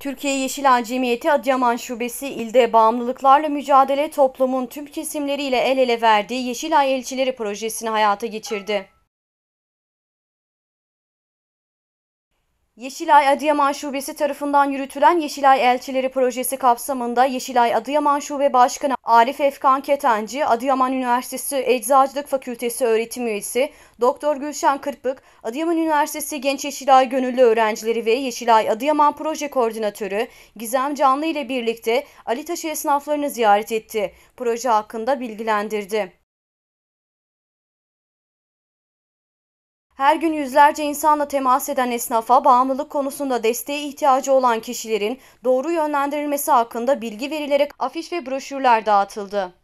Türkiye Yeşil Ağ Cemiyeti Adıyaman Şubesi ilde bağımlılıklarla mücadele toplumun tüm kesimleriyle el ele verdiği Yeşil Ağ Elçileri projesini hayata geçirdi. Yeşilay Adıyaman Şubesi tarafından yürütülen Yeşilay Elçileri Projesi kapsamında Yeşilay Adıyaman Şube Başkanı Arif Efkan Ketenci, Adıyaman Üniversitesi Eczacılık Fakültesi öğretim üyesi Doktor Gülşen Kırpık, Adıyaman Üniversitesi Genç Yeşilay Gönüllü Öğrencileri ve Yeşilay Adıyaman Proje Koordinatörü Gizem Canlı ile birlikte Ali Taşı esnaflarını ziyaret etti. Proje hakkında bilgilendirdi. Her gün yüzlerce insanla temas eden esnafa bağımlılık konusunda desteğe ihtiyacı olan kişilerin doğru yönlendirilmesi hakkında bilgi verilerek afiş ve broşürler dağıtıldı.